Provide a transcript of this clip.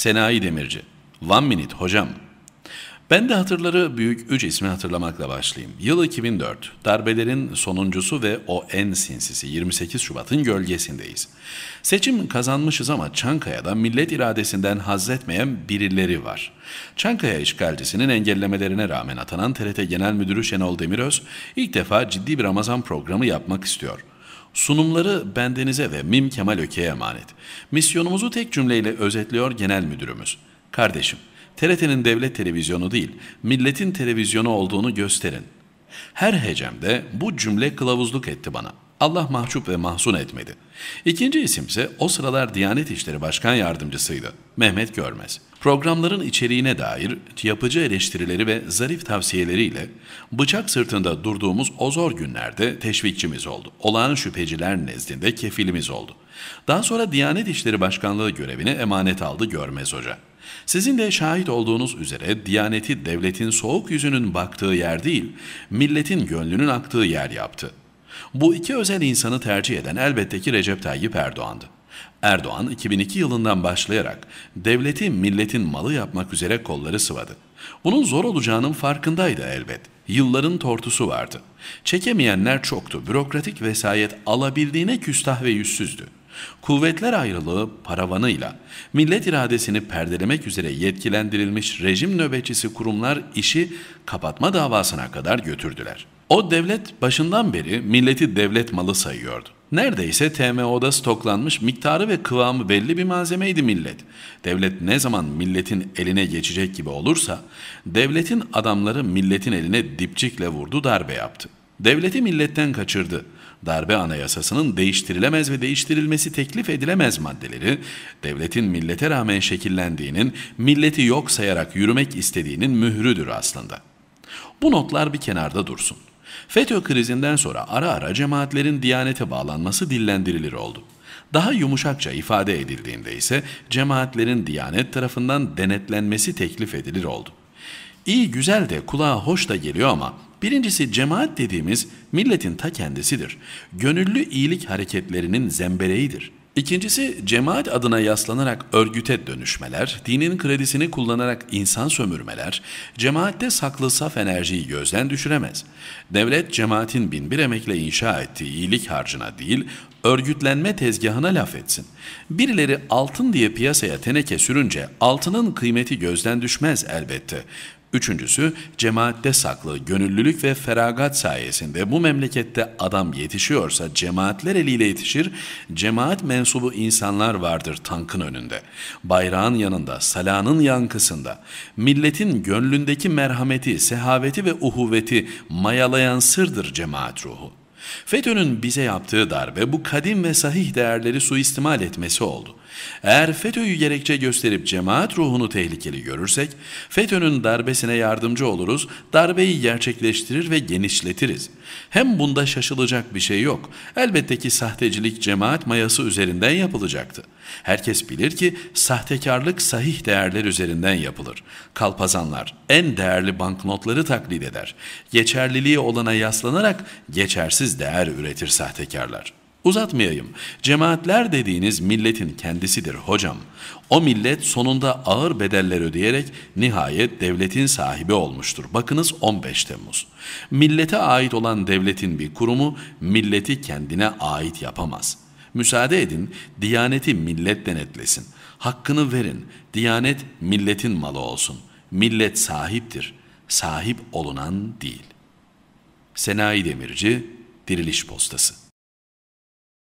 Senayi Demirci. One minute hocam. Ben de hatırları büyük üç ismi hatırlamakla başlayayım. Yıl 2004. Darbelerin sonuncusu ve o en sinsisi 28 Şubat'ın gölgesindeyiz. Seçim kazanmışız ama Çankaya'da millet iradesinden haz etmeyen birileri var. Çankaya işgalcisinin engellemelerine rağmen atanan TRT Genel Müdürü Şenol Demiröz ilk defa ciddi bir Ramazan programı yapmak istiyor. Sunumları bendenize ve Mim Kemal Öke'ye emanet. Misyonumuzu tek cümleyle özetliyor genel müdürümüz. Kardeşim, TRT'nin devlet televizyonu değil, milletin televizyonu olduğunu gösterin. Her hecemde bu cümle kılavuzluk etti bana. Allah mahcup ve mahzun etmedi. İkinci isimse o sıralar Diyanet İşleri Başkan Yardımcısıydı. Mehmet Görmez. Programların içeriğine dair yapıcı eleştirileri ve zarif tavsiyeleriyle bıçak sırtında durduğumuz o zor günlerde teşvikçimiz oldu. Olağan şüpheciler nezdinde kefilimiz oldu. Daha sonra Diyanet İşleri Başkanlığı görevini emanet aldı Görmez Hoca. Sizin de şahit olduğunuz üzere Diyaneti devletin soğuk yüzünün baktığı yer değil, milletin gönlünün aktığı yer yaptı. Bu iki özel insanı tercih eden elbette ki Recep Tayyip Erdoğan'dı. Erdoğan 2002 yılından başlayarak devleti milletin malı yapmak üzere kolları sıvadı. Bunun zor olacağının farkındaydı elbet. Yılların tortusu vardı. Çekemeyenler çoktu. Bürokratik vesayet alabildiğine küstah ve yüzsüzdü. Kuvvetler ayrılığı paravanıyla millet iradesini perdelemek üzere yetkilendirilmiş rejim nöbetçisi kurumlar işi kapatma davasına kadar götürdüler. O devlet başından beri milleti devlet malı sayıyordu. Neredeyse TMO'da stoklanmış miktarı ve kıvamı belli bir malzemeydi millet. Devlet ne zaman milletin eline geçecek gibi olursa, devletin adamları milletin eline dipçikle vurdu darbe yaptı. Devleti milletten kaçırdı. Darbe anayasasının değiştirilemez ve değiştirilmesi teklif edilemez maddeleri, devletin millete rağmen şekillendiğinin, milleti yok sayarak yürümek istediğinin mührüdür aslında. Bu notlar bir kenarda dursun. FETÖ krizinden sonra ara ara cemaatlerin Diyanete bağlanması dillendirilir oldu. Daha yumuşakça ifade edildiğinde ise cemaatlerin Diyanet tarafından denetlenmesi teklif edilir oldu. İyi güzel de kulağa hoş da geliyor ama birincisi cemaat dediğimiz milletin ta kendisidir. Gönüllü iyilik hareketlerinin zembereğidir.'' İkincisi cemaat adına yaslanarak örgüte dönüşmeler, dinin kredisini kullanarak insan sömürmeler, cemaatte saklı saf enerjiyi gözden düşüremez. Devlet cemaatin binbir emekle inşa ettiği iyilik harcına değil, örgütlenme tezgahına laf etsin. Birileri altın diye piyasaya teneke sürünce altının kıymeti gözden düşmez elbette. Üçüncüsü cemaatte saklı gönüllülük ve feragat sayesinde bu memlekette adam yetişiyorsa cemaatler eliyle yetişir, cemaat mensubu insanlar vardır tankın önünde. Bayrağın yanında, salanın yankısında. Milletin gönlündeki merhameti, sehaveti ve uhuveti mayalayan sırdır cemaat ruhu. FETÖ'nün bize yaptığı darbe bu kadim ve sahih değerleri suistimal etmesi oldu. Eğer FETÖ'yü gerekçe gösterip cemaat ruhunu tehlikeli görürsek, FETÖ'nün darbesine yardımcı oluruz, darbeyi gerçekleştirir ve genişletiriz. Hem bunda şaşılacak bir şey yok. Elbette ki sahtecilik cemaat mayası üzerinden yapılacaktı. Herkes bilir ki sahtekarlık sahih değerler üzerinden yapılır. Kalpazanlar en değerli banknotları taklit eder. Geçerliliği olana yaslanarak geçersiz değer üretir sahtekarlar.'' Uzatmayayım. Cemaatler dediğiniz milletin kendisidir hocam. O millet sonunda ağır bedeller ödeyerek nihayet devletin sahibi olmuştur. Bakınız 15 Temmuz. Millete ait olan devletin bir kurumu milleti kendine ait yapamaz. Müsaade edin, diyaneti millet denetlesin. Hakkını verin, diyanet milletin malı olsun. Millet sahiptir, sahip olunan değil. Senayi Demirci, Diriliş Postası